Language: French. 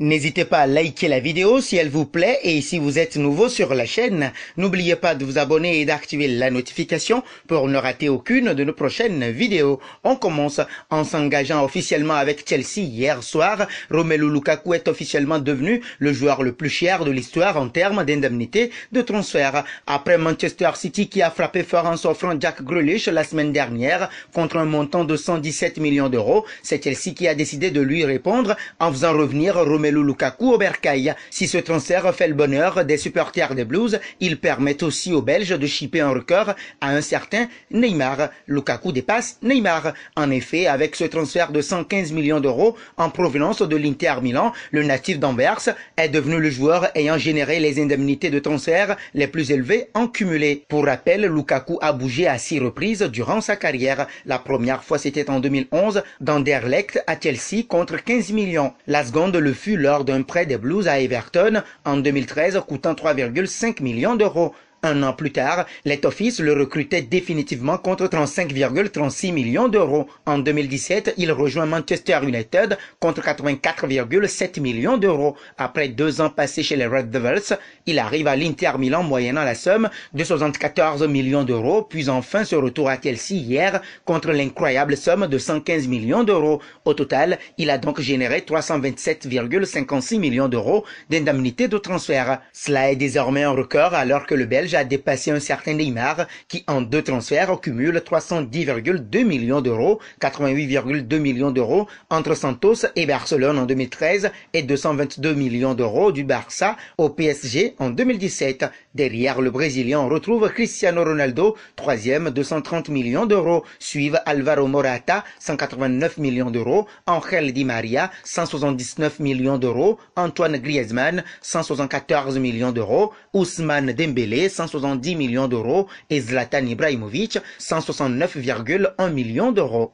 N'hésitez pas à liker la vidéo si elle vous plaît et si vous êtes nouveau sur la chaîne, n'oubliez pas de vous abonner et d'activer la notification pour ne rater aucune de nos prochaines vidéos. On commence en s'engageant officiellement avec Chelsea hier soir. Romelu Lukaku est officiellement devenu le joueur le plus cher de l'histoire en termes d'indemnité de transfert. Après Manchester City qui a frappé fort en s'offrant Jack Grealish la semaine dernière contre un montant de 117 millions d'euros, c'est Chelsea qui a décidé de lui répondre en faisant revenir Romelu Romelu Lukaku au Bercaille. Si ce transfert fait le bonheur des supporters des Blues, il permet aussi aux Belges de chipper un record à un certain Neymar. Lukaku dépasse Neymar. En effet, avec ce transfert de 115 millions d'euros en provenance de l'Inter Milan, le natif d'Anvers est devenu le joueur ayant généré les indemnités de transfert les plus élevées en cumulé. Pour rappel, Lukaku a bougé à six reprises durant sa carrière. La première fois, c'était en 2011 dans Derlecht à Chelsea contre 15 millions. La seconde le fut lors d'un prêt des Blues à Everton en 2013 coûtant 3,5 millions d'euros. Un an plus tard, Let office le recrutait définitivement contre 35,36 millions d'euros. En 2017, il rejoint Manchester United contre 84,7 millions d'euros. Après deux ans passés chez les Red Devils, il arrive à l'Inter Milan moyennant la somme de 74 millions d'euros, puis enfin se retour à Chelsea hier contre l'incroyable somme de 115 millions d'euros. Au total, il a donc généré 327,56 millions d'euros d'indemnités de transfert. Cela est désormais un record alors que le Belge a dépassé un certain Neymar qui, en deux transferts, cumule 310,2 millions d'euros, 88,2 millions d'euros entre Santos et Barcelone en 2013 et 222 millions d'euros du Barça au PSG en 2017. Derrière le Brésilien, on retrouve Cristiano Ronaldo, troisième, 230 millions d'euros. Suivent Alvaro Morata, 189 millions d'euros. Angel Di Maria, 179 millions d'euros. Antoine Griezmann, 174 millions d'euros. Ousmane Dembélé, 170 millions d'euros et Zlatan Ibrahimovic 169,1 millions d'euros.